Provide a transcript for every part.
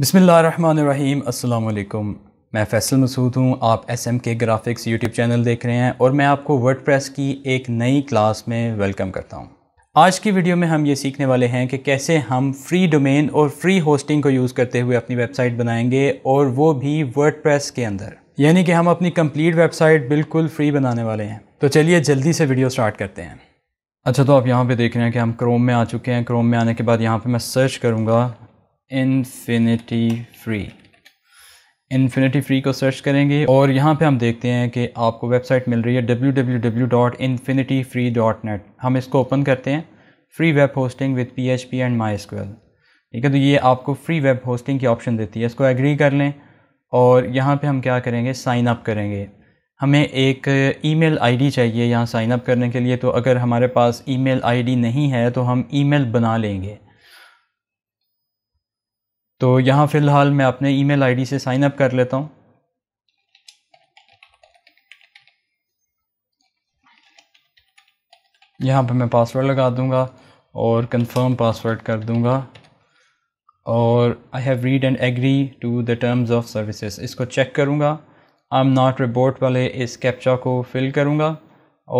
बसमीम् अल्लाम मैं फैसल मसूद हूँ आप S M K graphics YouTube channel देख रहे हैं और मैं आपको प्रेस की एक नई क्लास में वेलकम करता हूँ आज की वीडियो में हम ये सीखने वाले हैं कि कैसे हम फ्री डोमेन और फ्री होस्टिंग को यूज़ करते हुए अपनी वेबसाइट बनाएंगे और वो भी प्रेस के अंदर यानी कि हम अपनी कम्प्लीट वेबसाइट बिल्कुल फ्री बनाने वाले हैं तो चलिए जल्दी से वीडियो स्टार्ट करते हैं अच्छा तो आप यहाँ पे देख रहे हैं कि हम क्रोम में आ चुके हैं क्रोम में आने के बाद यहाँ पे मैं सर्च करूँगा इन्फिनिटी फ्री इन्फिनिटी फ्री को सर्च करेंगे और यहाँ पे हम देखते हैं कि आपको वेबसाइट मिल रही है www.infinityfree.net हम इसको ओपन करते हैं free web hosting with P and my ठीक है तो ये आपको फ्री वेब होस्टिंग की ऑप्शन देती है इसको एग्री कर लें और यहाँ पे हम क्या करेंगे साइन अप करेंगे हमें एक ईमेल आईडी चाहिए यहाँ साइन अप करने के लिए तो अगर हमारे पास ईमेल आईडी नहीं है तो हम ईमेल बना लेंगे तो यहाँ फ़िलहाल मैं अपने ईमेल आईडी से साइन अप कर लेता हूँ यहाँ पे मैं पासवर्ड लगा दूँगा और कंफर्म पासवर्ड कर दूँगा और I have read and agree to the terms of services इसको चेक करूँगा आई एम नॉट रिपोर्ट वाले इस कैप्चा को फिल करूँगा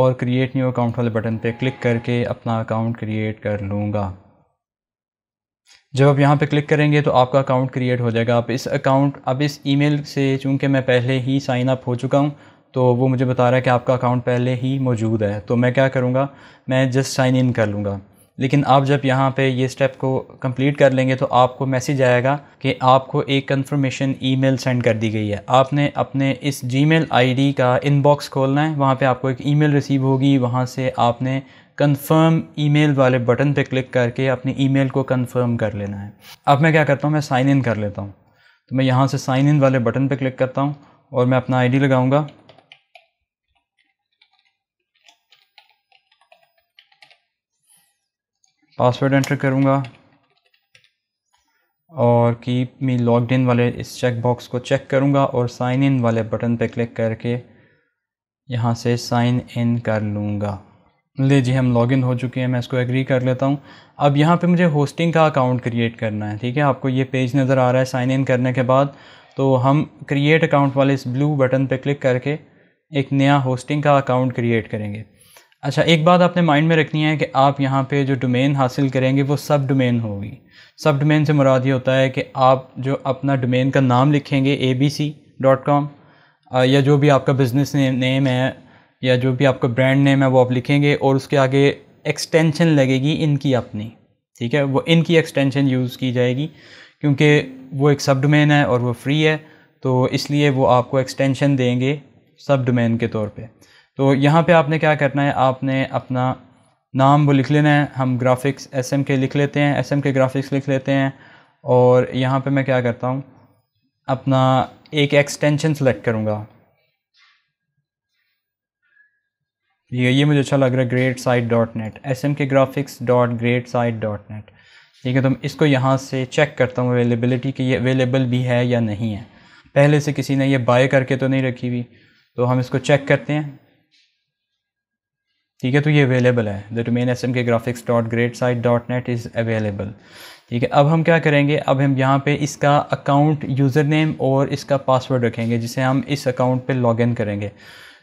और क्रिएट न्यू अकाउंट वाले बटन पे क्लिक करके अपना अकाउंट क्रिएट कर लूँगा जब आप यहाँ पे क्लिक करेंगे तो आपका अकाउंट क्रिएट हो जाएगा आप इस अकाउंट अब इस ईमेल से चूंकि मैं पहले ही साइन अप हो चुका हूँ तो वो मुझे बता रहा है कि आपका अकाउंट पहले ही मौजूद है तो मैं क्या करूँगा मैं जस्ट साइन इन कर लूँगा लेकिन आप जब यहाँ पे ये स्टेप को कंप्लीट कर लेंगे तो आपको मैसेज आएगा कि आपको एक कंफर्मेशन ईमेल सेंड कर दी गई है आपने अपने इस जीमेल आईडी का इनबॉक्स खोलना है वहाँ पे आपको एक ईमेल रिसीव होगी वहाँ से आपने कंफर्म ईमेल वाले बटन पे क्लिक करके अपने ईमेल को कंफर्म कर लेना है अब मैं क्या करता हूँ मैं साइन इन कर लेता हूँ तो मैं यहाँ से साइन इन वाले बटन पे क्लिक करता हूँ और मैं अपना आईडी लगाऊंगा पासवर्ड एंटर करूँगा और कीप मी लॉग्ड इन वाले इस चेक बॉक्स को चेक करूँगा और साइन इन वाले बटन पे क्लिक करके यहाँ से साइन इन कर लूँगा ले जी हम लॉगिन हो चुके हैं मैं इसको एग्री कर लेता हूँ अब यहाँ पे मुझे होस्टिंग का अकाउंट क्रिएट करना है ठीक है आपको ये पेज नज़र आ रहा है साइन इन करने के बाद तो हम क्रिएट अकाउंट वाले इस ब्लू बटन पे क्लिक करके एक नया होस्टिंग का अकाउंट क्रिएट करेंगे अच्छा एक बात आपने माइंड में रखनी है कि आप यहाँ पर जो डोमेन हासिल करेंगे वो सब डोमेन होगी सब डोमेन से मुराद ये होता है कि आप जो अपना डोमेन का नाम लिखेंगे A B C dot com या जो भी आपका बिज़नेस नेम है या जो भी आपका ब्रांड नेम है वो आप लिखेंगे और उसके आगे एक्सटेंशन लगेगी इनकी अपनी ठीक है वो इनकी एक्सटेंशन यूज़ की जाएगी क्योंकि वो एक सब डोमेन है और वो फ्री है तो इसलिए वो आपको एक्सटेंशन देंगे सब डोमेन के तौर पे तो यहाँ पे आपने क्या करना है आपने अपना नाम वो लिख लेना है हम ग्राफिक्स एस एम के लिख लेते हैं एस एम के ग्राफिक्स लिख लेते हैं और यहाँ पे मैं क्या करता हूँ अपना एक एक्सटेंशन सेलेक्ट करूँगा ठीक है ये मुझे अच्छा लग रहा है great site dot net S M K graphics dot great site dot net ठीक है तो इसको यहाँ से चेक करता हूँ अवेलेबिलिटी कि ये अवेलेबल भी है या नहीं है पहले से किसी ने ये बाय करके तो नहीं रखी हुई तो हम इसको चेक करते हैं ठीक है तो ये अवेलेबल है the domain S M K graphics dot great site dot net is available ठीक है अब हम क्या करेंगे अब हम यहाँ पे इसका अकाउंट यूज़र नेम और इसका पासवर्ड रखेंगे जिसे हम इस अकाउंट पे लॉगिन करेंगे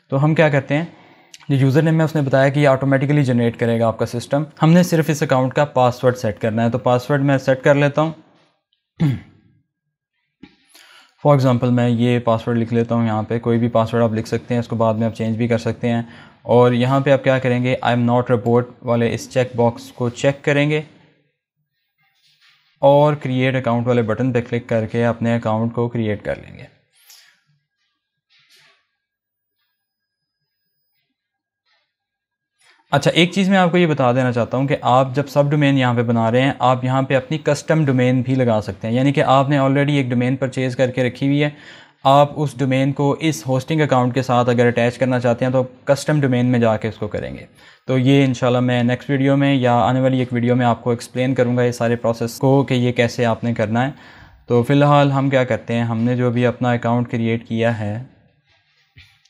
तो हम क्या करते हैं जो यूज़र नेम है उसने बताया कि ये ऑटोमेटिकली जनरेट करेगा आपका सिस्टम हमने सिर्फ इस अकाउंट का पासवर्ड सेट करना है तो पासवर्ड मैं सेट कर लेता हूँ फॉर एग्ज़ाम्पल मैं ये पासवर्ड लिख लेता हूँ यहाँ पे कोई भी पासवर्ड आप लिख सकते हैं इसको बाद में आप चेंज भी कर सकते हैं और यहाँ पे आप क्या करेंगे आई एम नॉट रिपोर्ट वाले इस चेक बॉक्स को चेक करेंगे और क्रिएट अकाउंट वाले बटन पे क्लिक करके अपने अकाउंट को क्रिएट कर लेंगे अच्छा एक चीज़ मैं आपको ये बता देना चाहता हूँ कि आप जब सब डोमेन यहाँ पे बना रहे हैं आप यहाँ पे अपनी कस्टम डोमेन भी लगा सकते हैं यानी कि आपने ऑलरेडी एक डोमेन परचेज़ करके रखी हुई है आप उस डोमेन को इस होस्टिंग अकाउंट के साथ अगर अटैच करना चाहते हैं तो कस्टम डोमेन में जाके उसको करेंगे तो ये इन मैं नेक्स्ट वीडियो में या आने वाली एक वीडियो में आपको एक्सप्लेन करूँगा ये सारे प्रोसेस को कि ये कैसे आपने करना है तो फ़िलहाल हम क्या करते हैं हमने जो भी अपना अकाउंट क्रिएट किया है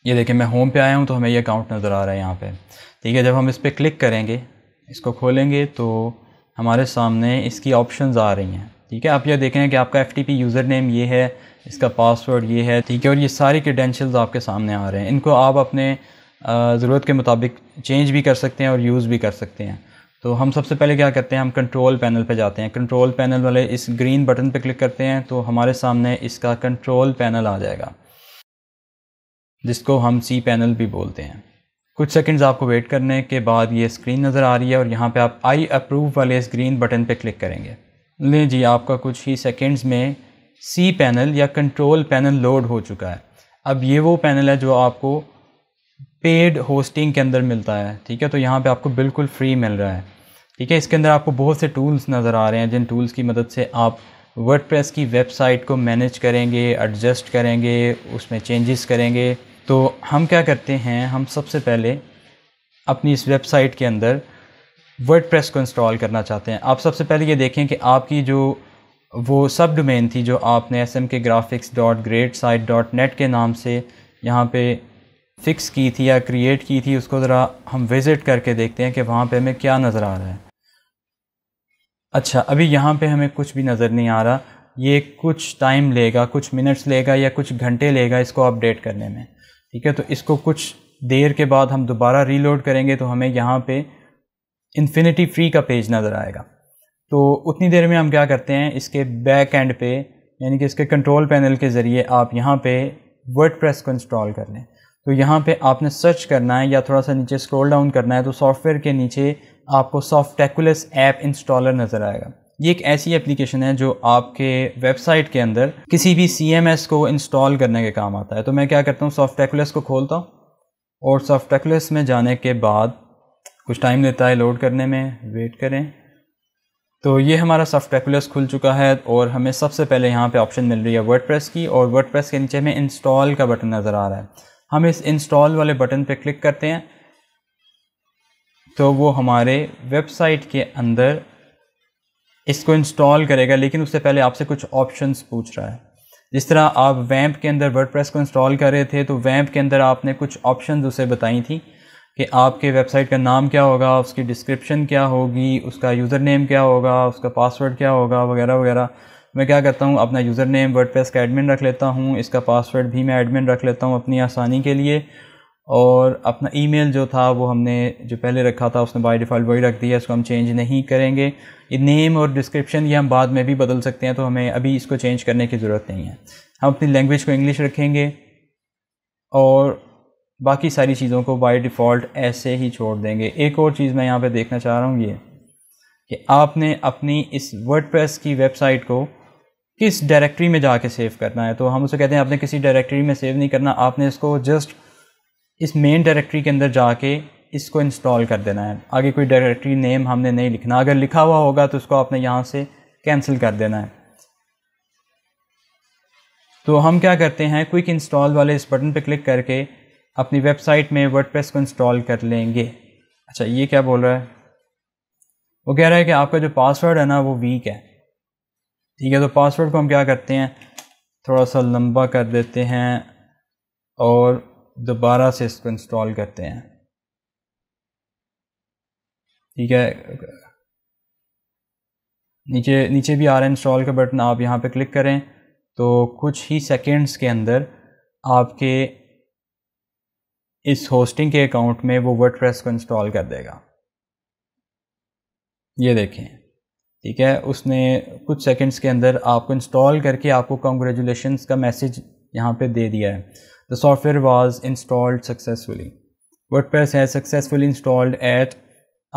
ये देखें मैं होम पे आया हूँ तो हमें ये अकाउंट नज़र आ रहा है यहाँ पर ठीक है जब हम इस पर क्लिक करेंगे इसको खोलेंगे तो हमारे सामने इसकी ऑप्शंस आ रही हैं ठीक है आप यह देखें कि आपका एफ यूज़र नेम ये है इसका पासवर्ड ये है ठीक है और ये सारी क्रेडेंशियल्स आपके सामने आ रहे हैं इनको आप अपने ज़रूरत के मुताबिक चेंज भी कर सकते हैं और यूज़ भी कर सकते हैं तो हम सबसे पहले क्या करते हैं हम कंट्रोल पैनल पे जाते हैं कंट्रोल पैनल वाले इस ग्रीन बटन पे क्लिक करते हैं तो हमारे सामने इसका कंट्रोल पैनल आ जाएगा जिसको हम सी पैनल भी बोलते हैं कुछ सेकंड्स आपको वेट करने के बाद ये स्क्रीन नज़र आ रही है और यहाँ पे आप आई अप्रूव वाले इस ग्रीन बटन पे क्लिक करेंगे नहीं जी आपका कुछ ही सेकंड्स में सी पैनल या कंट्रोल पैनल लोड हो चुका है अब ये वो पैनल है जो आपको पेड होस्टिंग के अंदर मिलता है ठीक है तो यहाँ पर आपको बिल्कुल फ्री मिल रहा है ठीक है इसके अंदर आपको बहुत से टूल्स नज़र आ रहे हैं जिन टूल्स की मदद से आप वर्डप्रेस की वेबसाइट को मैनेज करेंगे एडजस्ट करेंगे उसमें चेंजेस करेंगे तो हम क्या करते हैं हम सबसे पहले अपनी इस वेबसाइट के अंदर वर्ड को इंस्टॉल करना चाहते हैं आप सबसे पहले ये देखें कि आपकी जो वो सब डोमेन थी जो आपने S M K graphics dot great site dot net के नाम से यहाँ पे फ़िक्स की थी या क्रिएट की थी उसको ज़रा हम विज़िट करके देखते हैं कि वहाँ पे हमें क्या नज़र आ रहा है अच्छा अभी यहाँ पे हमें कुछ भी नज़र नहीं आ रहा ये कुछ टाइम लेगा कुछ मिनट्स लेगा या कुछ घंटे लेगा इसको अपडेट करने में ठीक है तो इसको कुछ देर के बाद हम दोबारा रीलोड करेंगे तो हमें यहाँ पे इन्फिनिटी फ्री का पेज नज़र आएगा तो उतनी देर में हम क्या करते हैं इसके बैक एंड पे यानी कि इसके कंट्रोल पैनल के ज़रिए आप यहाँ पे वर्ड को इंस्टॉल कर लें तो यहाँ पे आपने सर्च करना है या थोड़ा सा नीचे स्क्रॉल डाउन करना है तो सॉफ्टवेयर के नीचे आपको सॉफ्ट टेकुलस ऐप इंस्टॉलर नज़र आएगा ये एक ऐसी एप्लीकेशन है जो आपके वेबसाइट के अंदर किसी भी सी को इंस्टॉल करने के काम आता है तो मैं क्या करता हूँ सॉफ्टेकुलस को खोलता हूँ और सॉफ्टेकुलस में जाने के बाद कुछ टाइम लेता है लोड करने में वेट करें तो ये हमारा सॉफ्टेकुलस खुल चुका है और हमें सबसे पहले यहाँ पे ऑप्शन मिल रही है प्रेस की और प्रेस के नीचे में इंस्टॉल का बटन नज़र आ रहा है हम इस इंस्टॉल वाले बटन पर क्लिक करते हैं तो वो हमारे वेबसाइट के अंदर इसको इंस्टॉल करेगा लेकिन उससे पहले आपसे कुछ ऑप्शंस पूछ रहा है जिस तरह आप वैम्प के अंदर वर्डप्रेस को इंस्टॉल कर रहे थे तो वैम्प के अंदर आपने कुछ ऑप्शन उसे बताई थी कि आपके वेबसाइट का नाम क्या होगा उसकी डिस्क्रिप्शन क्या होगी उसका यूज़र नेम क्या होगा उसका पासवर्ड क्या होगा वगैरह वगैरह मैं क्या करता हूँ अपना यूज़र नेम वर्ड का एडमिन रख लेता हूँ इसका पासवर्ड भी मैं एडमिन रख लेता हूँ अपनी आसानी के लिए और अपना ईमेल जो था वो हमने जो पहले रखा था उसने बाय डिफ़ॉल्ट वही रख दिया इसको हम चेंज नहीं करेंगे ये नेम और डिस्क्रिप्शन ये हम बाद में भी बदल सकते हैं तो हमें अभी इसको चेंज करने की ज़रूरत नहीं है हम अपनी लैंग्वेज को इंग्लिश रखेंगे और बाकी सारी चीज़ों को बाय डिफ़ॉल्ट ऐसे ही छोड़ देंगे एक और चीज़ मैं यहाँ पर देखना चाह रहा हूँ ये कि आपने अपनी इस वर्ड की वेबसाइट को किस डायरेक्ट्री में जाके सेव करना है तो हम उसे कहते हैं आपने किसी डायरेक्ट्री में सेव नहीं करना आपने इसको जस्ट इस मेन डायरेक्टरी के अंदर जाके इसको इंस्टॉल कर देना है आगे कोई डायरेक्टरी नेम हमने नहीं लिखना अगर लिखा हुआ होगा तो उसको आपने यहाँ से कैंसिल कर देना है तो हम क्या करते हैं क्विक इंस्टॉल वाले इस बटन पर क्लिक करके अपनी वेबसाइट में वर्डप्रेस को इंस्टॉल कर लेंगे अच्छा ये क्या बोल रहा है वो कह रहा है कि आपका जो पासवर्ड है ना वो वीक है ठीक है तो पासवर्ड को हम क्या करते हैं थोड़ा सा लंबा कर देते हैं और दोबारा से इसको इंस्टॉल करते हैं ठीक है नीचे नीचे भी आ रहा है इंस्टॉल का बटन आप यहाँ पे क्लिक करें तो कुछ ही सेकेंड्स के अंदर आपके इस होस्टिंग के अकाउंट में वो वर्ड को इंस्टॉल कर देगा ये देखें ठीक है उसने कुछ सेकंड्स के अंदर आपको इंस्टॉल करके आपको कॉन्ग्रेचुलेशन का मैसेज यहाँ पे दे दिया है the software was installed successfully WordPress है सक्सेसफुली इंस्टॉल्ड एट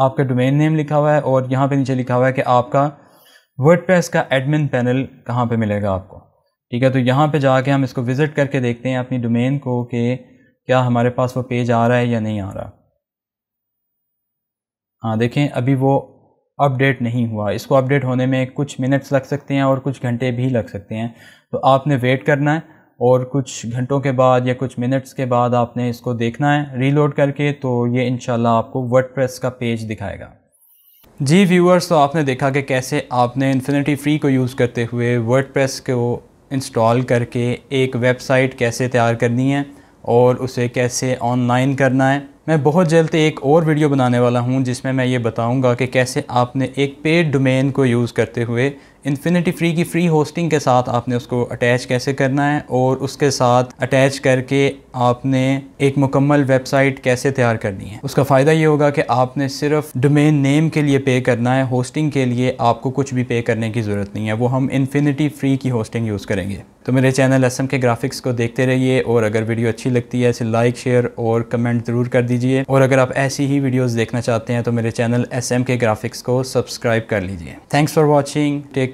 आपका डोमेन नेम लिखा हुआ है और यहाँ पे नीचे लिखा हुआ है कि आपका वर्ड प्रेस का एडमिन पैनल कहाँ पे मिलेगा आपको ठीक है तो यहाँ पे जाके हम इसको विज़िट करके देखते हैं अपनी डोमेन को कि क्या हमारे पास वो पेज आ रहा है या नहीं आ रहा हाँ देखें अभी वो अपडेट नहीं हुआ इसको अपडेट होने में कुछ मिनट्स लग सकते हैं और कुछ घंटे भी लग सकते हैं तो आपने वेट करना है और कुछ घंटों के बाद या कुछ मिनट्स के बाद आपने इसको देखना है रीलोड करके तो ये इन आपको वर्ड का पेज दिखाएगा जी व्यूअर्स तो आपने देखा कि कैसे आपने इन्फिनिटी फ्री को यूज़ करते हुए वर्डप्रेस को इंस्टॉल करके एक वेबसाइट कैसे तैयार करनी है और उसे कैसे ऑनलाइन करना है मैं बहुत जल्द एक और वीडियो बनाने वाला हूं जिसमें मैं ये बताऊंगा कि कैसे आपने एक पेड डोमेन को यूज़ करते हुए इन्फिनिटी फ्री की फ्री होस्टिंग के साथ आपने उसको अटैच कैसे करना है और उसके साथ अटैच करके आपने एक मुकम्मल वेबसाइट कैसे तैयार करनी है उसका फ़ायदा ये होगा कि आपने सिर्फ डोमेन नेम के लिए पे करना है होस्टिंग के लिए आपको कुछ भी पे करने की ज़रूरत नहीं है वो हम इन्फिनिटी फ्री की होस्टिंग यूज़ करेंगे तो मेरे चैनल एस के ग्राफिक्स को देखते रहिए और अगर वीडियो अच्छी लगती है ऐसे लाइक शेयर और कमेंट ज़रूर कर दीजिए और अगर आप ऐसी ही वीडियोज़ देखना चाहते हैं तो मेरे चैनल एस के ग्राफिक्स को सब्सक्राइब कर लीजिए थैंक्स फॉर वॉचिंग टेक